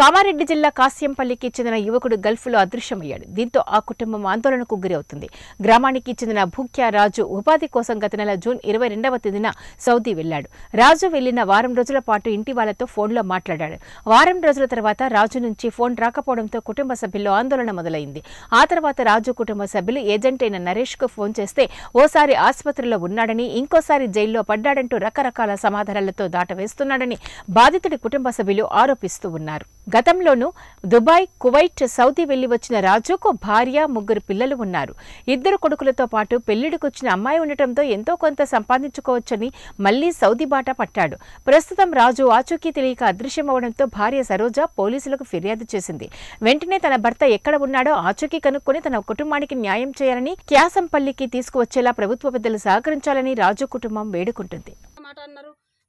కామారెడ్డి జిల్లా కాశ్యంపల్లికి చెందిన యువకుడు గల్ఫ్లో అదృశ్యమయ్యాడు దీంతో ఆ కుటుంబం ఆందోళనకు గురవుతుంది గ్రామానికి చెందిన భూక్యా రాజు ఉపాధి కోసం గత నెల జూన్ ఇరవై రెండవ తేదీన సౌదీ వెళ్లాడు రాజు వెళ్లిన వారం రోజుల పాటు ఇంటి వాళ్లతో ఫోన్లో మాట్లాడాడు వారం రోజుల తర్వాత రాజు నుంచి ఫోన్ రాకపోవడంతో కుటుంబ సభ్యుల్లో ఆందోళన మొదలైంది ఆ తర్వాత రాజు కుటుంబ సభ్యులు ఏజెంట్ అయిన నరేష్కు ఫోన్ చేస్తే ఓసారి ఆసుపత్రిలో ఉన్నాడని ఇంకోసారి జైల్లో పడ్డాడంటూ రకరకాల సమాధానాలతో దాటవేస్తున్నాడని బాధితుడి కుటుంబ సభ్యులు ఆరోపిస్తూ ఉన్నారు గతంలోనూ దుబాయ్ కువైట్ సౌదీ వెళ్లి వచ్చిన రాజుకు భార్య ముగ్గురు పిల్లలు ఉన్నారు ఇద్దరు కొడుకులతో పాటు పెళ్లిడికి వచ్చిన అమ్మాయి ఉండటంతో ఎంతో కొంత సంపాదించుకోవచ్చని మళ్లీ సౌదీ బాట పట్టాడు ప్రస్తుతం రాజు ఆచూకీ తెలియక అదృశ్యమవడంతో భార్య సరోజ పోలీసులకు ఫిర్యాదు చేసింది వెంటనే తన భర్త ఎక్కడ ఉన్నాడో ఆచూకీ కనుక్కొని తన కుటుంబానికి న్యాయం చేయాలని క్యాసంపల్లికి తీసుకువచ్చేలా ప్రభుత్వ పెద్దలు సహకరించాలని రాజు కుటుంబం వేడుకుంటుంది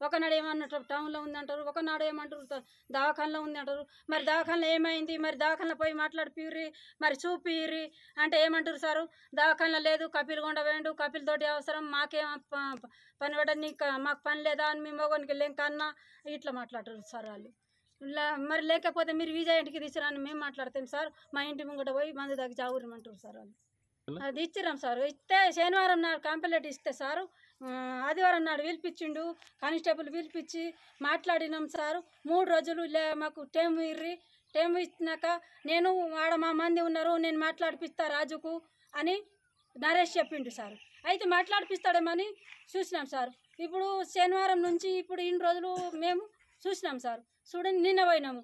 ఒకనాడు ఏమన్నట్టు టౌన్లో ఉంది అంటారు ఒకనాడు ఏమంటారు దవాఖానలో ఉంది అంటారు మరి దవాఖానలో ఏమైంది మరి దవాఖానలో పోయి మాట్లాడిపోయి మరి చూపిరి అంటే ఏమంటారు సారు దవాఖానలో లేదు కపిల్ కొండ వేయండు కపిల్ తోటి అవసరం మాకేం పని పడని మాకు పని లేదా అని మీ మొగనికి లేకన్నా ఇట్లా మాట్లాడరు సార్ వాళ్ళు మరి లేకపోతే మీరు వీజా ఇంటికి తీసుకురాని మేము మాట్లాడతాం సార్ మా ఇంటి ముంగట పోయి మందు దాకా చావురమంటారు సార్ వాళ్ళు అది ఇచ్చిరాం సార్ ఇస్తే శనివారం నాడు కంప్లైంట్ ఇస్తే సారు ఆదివారం నాడు పిలిపించిండు కానిస్టేబుల్ పిలిపించి మాట్లాడినాం సారు మూడు రోజులు లే మాకు టైం ఇర్రి టైం ఇచ్చినాక నేను ఆడ మా మంది ఉన్నారు నేను మాట్లాడిపిస్తా రాజుకు అని నరేష్ చెప్పిండు సార్ అయితే మాట్లాడిపిస్తాడేమని చూసినాం సార్ ఇప్పుడు శనివారం నుంచి ఇప్పుడు ఇన్ని రోజులు మేము చూసినాం సార్ చూడండి నిన్న పోయినాము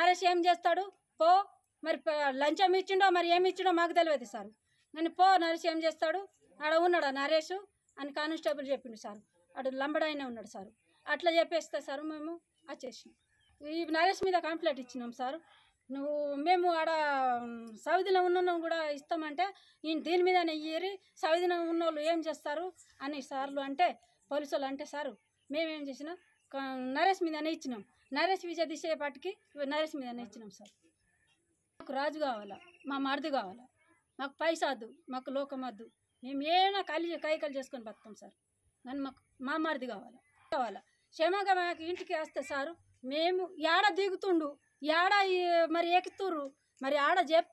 నరేష్ ఏం చేస్తాడు పో మరి లంచం ఇచ్చిండో మరి ఏమి ఇచ్చిండో మాకు తెలియదు సార్ నన్ను పో నరేష్ ఏం చేస్తాడు ఆడ ఉన్నాడా నరేష్ అని కానిస్టేబుల్ చెప్పిండు సార్ అటు లంబడైనా ఉన్నాడు సార్ అట్లా చెప్పేస్తే సార్ మేము వచ్చేసి ఈ నరేష్ మీద కంప్లైంట్ ఇచ్చినాం సార్ నువ్వు మేము ఆడ సవిధిన ఉన్న కూడా ఇస్తామంటే ఈయన దీని మీద నెయ్యేరి సవిధిన ఉన్న ఏం చేస్తారు అని సార్లు అంటే పోలీసులు అంటే సారు మేమేం చేసినాం నరేష్ మీదనే ఇచ్చినాం నరేష్ విజయ దిశ పట్టుకి నరేష్ మీదనే ఇచ్చినాం సార్ మాకు రాజు కావాలా మా మరిది కావాలా మాకు పైసా వద్దు మాకు లోకం వద్దు మేము ఏమైనా కాలి కైకలు చేసుకొని బతుకుతాం సార్ నన్ను మాకు మా మరిది కావాలి కావాలా క్షమగా మాకు ఇంటికి వస్తే సారు మేము ఏడ దిగుతుండు ఏడ మరి ఎక్కుతుర్రు మరి ఆడ చెప్తే